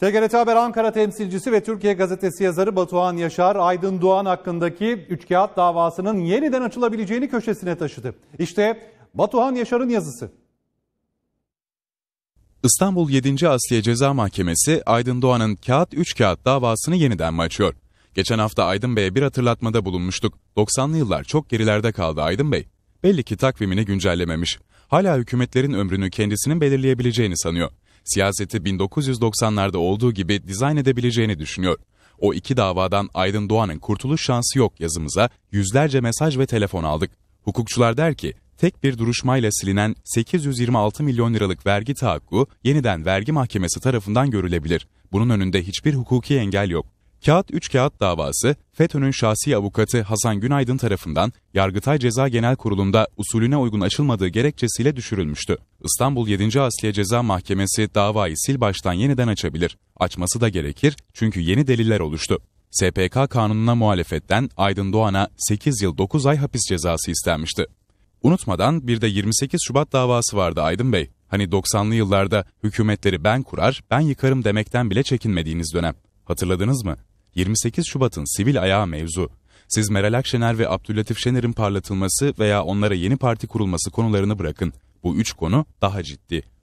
TGRT Haber Ankara temsilcisi ve Türkiye Gazetesi yazarı Batuhan Yaşar, Aydın Doğan hakkındaki üç kağıt davasının yeniden açılabileceğini köşesine taşıdı. İşte Batuhan Yaşar'ın yazısı. İstanbul 7. Asliye Ceza Mahkemesi Aydın Doğan'ın kağıt 3 kağıt davasını yeniden mi açıyor? Geçen hafta Aydın Bey'e bir hatırlatmada bulunmuştuk. 90'lı yıllar çok gerilerde kaldı Aydın Bey. Belli ki takvimini güncellememiş. Hala hükümetlerin ömrünü kendisinin belirleyebileceğini sanıyor siyaseti 1990'larda olduğu gibi dizayn edebileceğini düşünüyor. O iki davadan Aydın Doğan'ın kurtuluş şansı yok yazımıza yüzlerce mesaj ve telefon aldık. Hukukçular der ki, tek bir duruşmayla silinen 826 milyon liralık vergi tahakkuk yeniden vergi mahkemesi tarafından görülebilir. Bunun önünde hiçbir hukuki engel yok. Kağıt 3 kağıt davası FETÖ'nün şahsi avukatı Hasan Günaydın tarafından Yargıtay Ceza Genel Kurulu'nda usulüne uygun açılmadığı gerekçesiyle düşürülmüştü. İstanbul 7. Asliye Ceza Mahkemesi davayı sil baştan yeniden açabilir. Açması da gerekir çünkü yeni deliller oluştu. SPK kanununa muhalefetten Aydın Doğan'a 8 yıl 9 ay hapis cezası istenmişti. Unutmadan bir de 28 Şubat davası vardı Aydın Bey. Hani 90'lı yıllarda hükümetleri ben kurar, ben yıkarım demekten bile çekinmediğiniz dönem. Hatırladınız mı? 28 Şubat'ın sivil ayağı mevzu. Siz Meral Akşener ve Abdülatif Şener'in parlatılması veya onlara yeni parti kurulması konularını bırakın. Bu üç konu daha ciddi